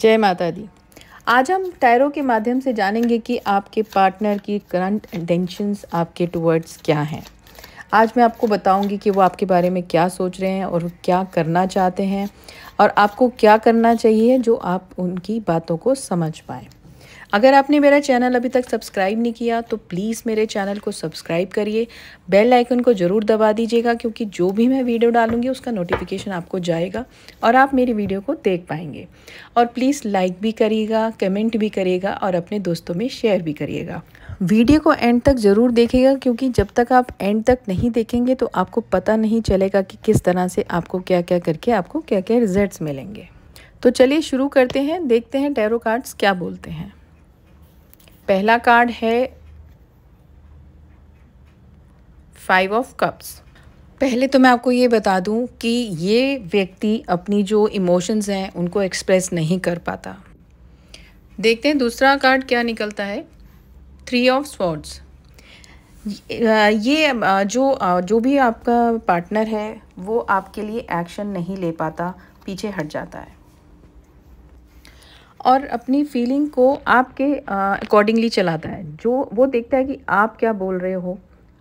जय माता दी आज हम टायरों के माध्यम से जानेंगे कि आपके पार्टनर की करंट इंटेंशंस आपके टूवर्ड्स क्या हैं आज मैं आपको बताऊंगी कि वो आपके बारे में क्या सोच रहे हैं और क्या करना चाहते हैं और आपको क्या करना चाहिए जो आप उनकी बातों को समझ पाएँ अगर आपने मेरा चैनल अभी तक सब्सक्राइब नहीं किया तो प्लीज़ मेरे चैनल को सब्सक्राइब करिए बेल आइकन को ज़रूर दबा दीजिएगा क्योंकि जो भी मैं वीडियो डालूंगी उसका नोटिफिकेशन आपको जाएगा और आप मेरी वीडियो को देख पाएंगे और प्लीज़ लाइक भी करिएगा कमेंट भी करिएगा और अपने दोस्तों में शेयर भी करिएगा वीडियो को एंड तक ज़रूर देखिएगा क्योंकि जब तक आप एंड तक नहीं देखेंगे तो आपको पता नहीं चलेगा कि किस तरह से आपको क्या क्या करके आपको क्या क्या रिजल्ट मिलेंगे तो चलिए शुरू करते हैं देखते हैं टैरो कार्ड्स क्या बोलते हैं पहला कार्ड है फाइव ऑफ कप्स पहले तो मैं आपको ये बता दूं कि ये व्यक्ति अपनी जो इमोशंस हैं उनको एक्सप्रेस नहीं कर पाता देखते हैं दूसरा कार्ड क्या निकलता है थ्री ऑफ स्वॉर्ड्स ये जो जो भी आपका पार्टनर है वो आपके लिए एक्शन नहीं ले पाता पीछे हट जाता है और अपनी फीलिंग को आपके अकॉर्डिंगली चलाता है जो वो देखता है कि आप क्या बोल रहे हो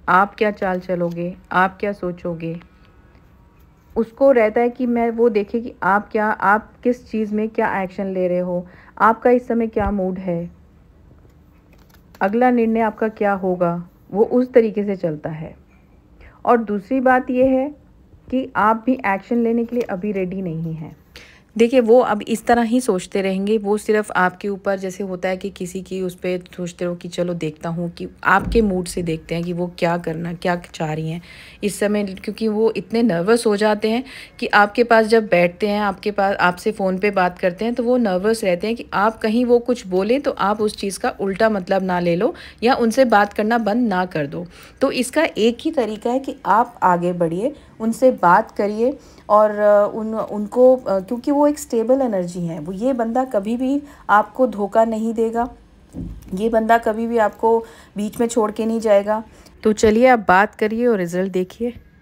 आप क्या चाल चलोगे आप क्या सोचोगे उसको रहता है कि मैं वो देखे कि आप क्या आप किस चीज़ में क्या एक्शन ले रहे हो आपका इस समय क्या मूड है अगला निर्णय आपका क्या होगा वो उस तरीके से चलता है और दूसरी बात ये है कि आप भी एक्शन लेने के लिए अभी रेडी नहीं हैं देखिए वो अब इस तरह ही सोचते रहेंगे वो सिर्फ आपके ऊपर जैसे होता है कि किसी की उस पर सोचते रहो कि चलो देखता हूँ कि आपके मूड से देखते हैं कि वो क्या करना क्या चाह रही हैं इस समय क्योंकि वो इतने नर्वस हो जाते हैं कि आपके पास जब बैठते हैं आपके पास आपसे फ़ोन पे बात करते हैं तो वो नर्वस रहते हैं कि आप कहीं वो कुछ बोलें तो आप उस चीज़ का उल्टा मतलब ना ले लो या उनसे बात करना बंद ना कर दो तो इसका एक ही तरीका है कि आप आगे बढ़िए उनसे बात करिए और उन उनको क्योंकि वो एक स्टेबल एनर्जी है वो ये बंदा कभी भी आपको धोखा नहीं देगा ये बंदा कभी भी आपको बीच में छोड़ के नहीं जाएगा तो चलिए आप बात करिए और रिज़ल्ट देखिए